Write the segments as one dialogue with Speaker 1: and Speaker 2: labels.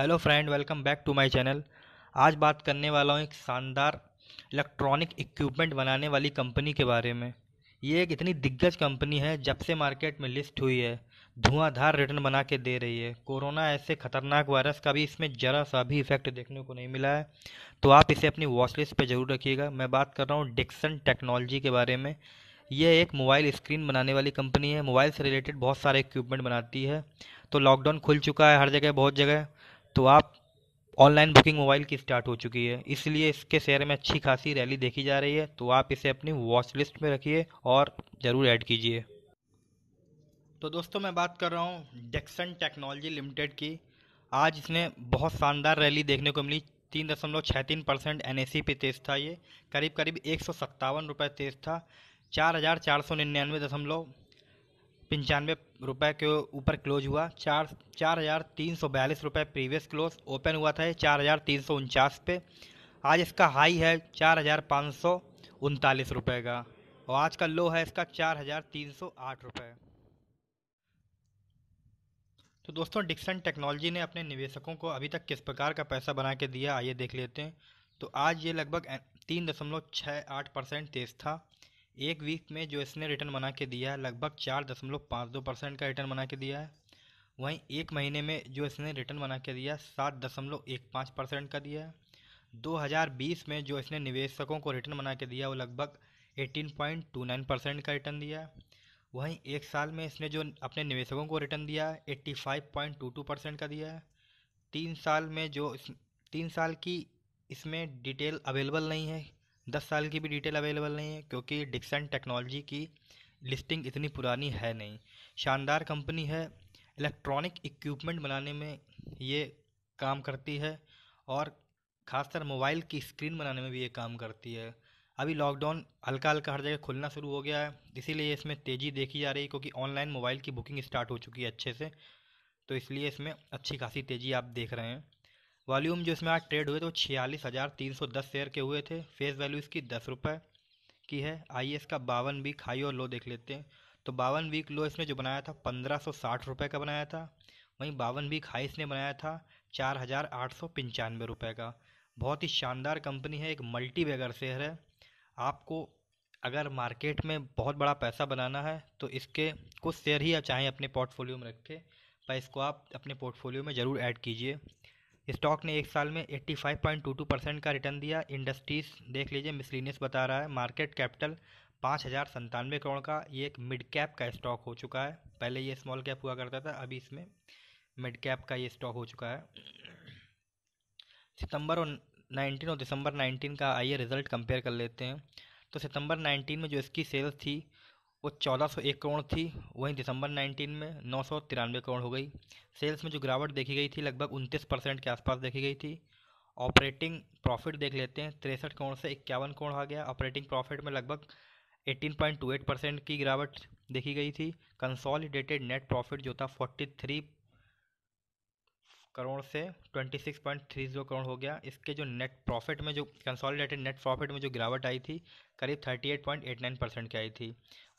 Speaker 1: hello friend welcome back to my channel आज बात करने वाला हूँ एक शानदार इलेक्ट्रॉनिक इक्विपमेंट बनाने वाली कंपनी के बारे में ये एक इतनी दिग्गज कंपनी है जब से मार्केट में लिस्ट हुई है धुआंधार रिटर्न बना के दे रही है कोरोना ऐसे खतरनाक वायरस का भी इसमें ज़रा सा भी इफेक्ट देखने को नहीं मिला है तो आप इसे अपनी वॉच लिस्ट पर ज़रूर रखिएगा मैं बात कर रहा हूँ डिक्सन टेक्नोलॉजी के बारे में यह एक मोबाइल स्क्रीन बनाने वाली कंपनी है मोबाइल से रिलेटेड बहुत सारे इक्विपमेंट बनाती है तो लॉकडाउन खुल चुका है हर जगह बहुत जगह तो आप ऑनलाइन बुकिंग मोबाइल की स्टार्ट हो चुकी है इसलिए इसके शेयर में अच्छी खासी रैली देखी जा रही है तो आप इसे अपनी वॉच लिस्ट में रखिए और ज़रूर ऐड कीजिए तो दोस्तों मैं बात कर रहा हूँ डेक्सन टेक्नोलॉजी लिमिटेड की आज इसने बहुत शानदार रैली देखने को मिली तीन दशमलव छः तीन परसेंट एन पे तेज़ था ये करीब करीब एक सौ सत्तावन रुपये तेज़ था चार हज़ार चार सौ निन्यानवे दशमलव पंचानवे रुपये के ऊपर क्लोज हुआ चार चार हज़ार तीन सौ बयालीस रुपये प्रीवियस क्लोज ओपन हुआ था चार हज़ार तीन सौ उनचास पे आज इसका हाई है चार हज़ार पाँच सौ उनतालीस रुपये का और आज का लो है इसका चार हज़ार तीन सौ आठ रुपये तो दोस्तों डिक्सन टेक्नोलॉजी ने अपने निवेशकों को अभी तक किस प्रकार का पैसा बना के दिया आइए देख लेते हैं तो आज ये लगभग तीन दशमलव छः आठ परसेंट तेज़ था एक वीक में जो इसने रिटर्न बना के दिया है लगभग चार दशमलव पाँच दो परसेंट का रिटर्न बना के दिया है वहीं एक महीने में जो इसने रिटर्न बना के दिया सात दशमलव एक पाँच परसेंट का दिया है 2020 में जो इसने निवेशकों को रिटर्न बना के दिया वो लगभग 18.29 परसेंट का रिटर्न दिया वहीं एक साल में इसने जो अपने निवेशकों को रिटर्न दिया 85.22 परसेंट का दिया है तीन साल में जो इस तीन साल की इसमें डिटेल अवेलेबल नहीं है दस साल की भी डिटेल अवेलेबल नहीं है क्योंकि डिक्सन टेक्नोलॉजी की लिस्टिंग इतनी पुरानी है नहीं शानदार कंपनी है इलेक्ट्रॉनिक इक्विपमेंट बनाने में ये काम करती है और ख़ासकर मोबाइल की स्क्रीन बनाने में भी ये काम करती है अभी लॉकडाउन हल्का हल्का हर जगह खुलना शुरू हो गया है इसीलिए इसमें तेज़ी देखी जा रही है क्योंकि ऑनलाइन मोबाइल की बुकिंग स्टार्ट हो चुकी है अच्छे से तो इसलिए इसमें अच्छी खासी तेज़ी आप देख रहे हैं वॉल्यूम जो इसमें आज ट्रेड हुए तो छियालीस हज़ार तीन सौ दस शेयर के हुए थे फेस वैल्यू इसकी दस रुपये की है आई का बावन वीक हाई और लो देख लेते हैं तो बावन वीक लो इसने जो बनाया था पंद्रह सौ साठ रुपये का बनाया था वहीं बावन वीक हाई इसने बनाया था चार हज़ार आठ सौ पंचानवे रुपये का बहुत ही शानदार कंपनी है एक मल्टी बैगर शेयर है आपको अगर मार्केट में बहुत बड़ा पैसा बनाना है तो इसके कुछ शेयर ही आप चाहें अपने पोर्टफोलियो में रखें पर इसको आप अपने पोर्टफोलियो में ज़रूर ऐड कीजिए स्टॉक ने एक साल में 85.22 परसेंट का रिटर्न दिया इंडस्ट्रीज देख लीजिए मिसलिनियस बता रहा है मार्केट कैपिटल पाँच हज़ार संतानवे करोड़ का ये एक मिड कैप का स्टॉक हो चुका है पहले ये स्मॉल कैप हुआ करता था अभी इसमें मिड कैप का ये स्टॉक हो चुका है सितंबर और नाइनटीन और दिसंबर नाइनटीन का आइए रिजल्ट कंपेयर कर लेते हैं तो सितंबर नाइनटीन में जो इसकी सेल्स थी वो 1401 करोड़ थी वहीं दिसंबर 19 में नौ करोड़ हो गई सेल्स में जो गिरावट देखी गई थी लगभग उनतीस परसेंट के आसपास देखी गई थी ऑपरेटिंग प्रॉफिट देख लेते हैं तिरसठ करोड़ से इक्यावन करोड़ आ गया ऑपरेटिंग प्रॉफिट में लगभग 18.28 परसेंट की गिरावट देखी गई थी कंसॉलिडेटेड नेट प्रॉफिट जो था थ्री करोड़ से 26.30 करोड़ हो गया इसके जो नेट प्रॉफिट में जो कंसोलिडेटेड नेट प्रॉफिट में जो गिरावट आई थी करीब 38.89 परसेंट की आई थी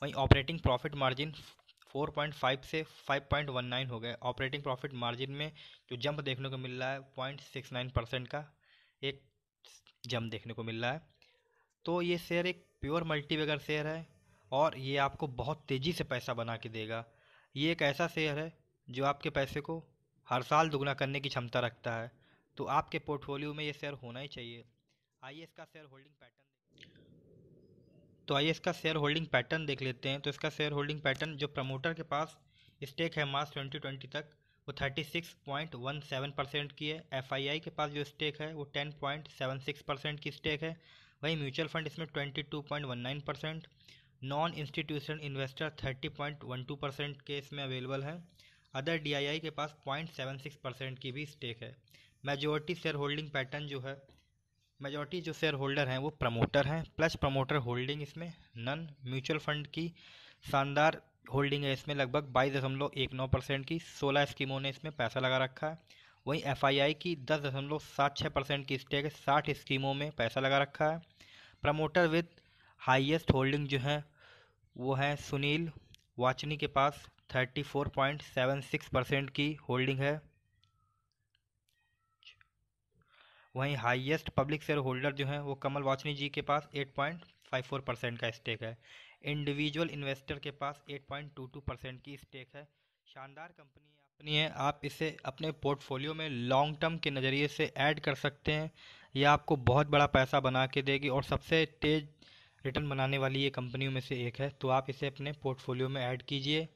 Speaker 1: वहीं ऑपरेटिंग प्रॉफिट मार्जिन 4.5 से 5.19 हो गए ऑपरेटिंग प्रॉफिट मार्जिन में जो जंप देखने को मिल रहा है पॉइंट परसेंट का एक जंप देखने को मिल रहा है तो ये शेयर एक प्योर मल्टीवेगर शेयर है और ये आपको बहुत तेज़ी से पैसा बना के देगा ये एक ऐसा शेयर है जो आपके पैसे को हर साल दुगना करने की क्षमता रखता है तो आपके पोर्टफोलियो में ये शेयर होना ही चाहिए आइए इसका शेयर होल्डिंग पैटर्न तो आइए इसका शेयर होल्डिंग पैटर्न देख लेते हैं तो इसका शेयर होल्डिंग पैटर्न जो प्रमोटर के पास स्टेक है मार्च 2020 तक वो 36.17 परसेंट की है एफआईआई के पास जो स्टेक है वो 10.76 परसेंट की स्टेक है वहीं म्यूचुअल फंड इसमें 22.19 percent non institution investor 30.12 percent के इसमें अवेलेबल है अदर डीआईआई के पास पॉइंट सेवन सिक्स परसेंट की भी स्टेक है मेजोरिटी शेयर होल्डिंग पैटर्न जो है मेजोरिटी जो शेयर होल्डर हैं वो प्रमोटर हैं प्लस प्रमोटर होल्डिंग इसमें नन म्यूचुअल फंड की शानदार होल्डिंग है इसमें लगभग बाईस दशमलव एक नौ परसेंट की सोलह स्कीमों ने इसमें पैसा लगा रखा है वहीं एफ की दस दशमलव सात छः परसेंट की स्टेक साठ स्कीमों में पैसा लगा रखा है प्रमोटर विद हाईएस्ट होल्डिंग जो है वो है सुनील वाचनी के पास thirty four point seven six percent की होल्डिंग है वहीं हाईएस्ट पब्लिक शेयर होल्डर जो हैं वो कमल वाचनी जी के पास eight point five four percent का स्टेक है इंडिविजुअल इन्वेस्टर के पास eight point two two percent की स्टेक है शानदार कंपनी अपनी है आप इसे अपने पोर्टफोलियो में लॉन्ग टर्म के नज़रिए से ऐड कर सकते हैं यह आपको बहुत बड़ा पैसा बना के देगी और सबसे तेज़ रिटर्न बनाने वाली ये कंपनियों में से एक है तो आप इसे अपने पोर्टफोलियो में ऐड कीजिए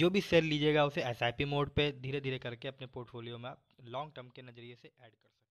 Speaker 1: जो भी शेयर लीजिएगा उसे एस मोड पे धीरे धीरे करके अपने पोर्टफोलियो में आप लॉन्ग टर्म के नज़रिए से ऐड कर सकते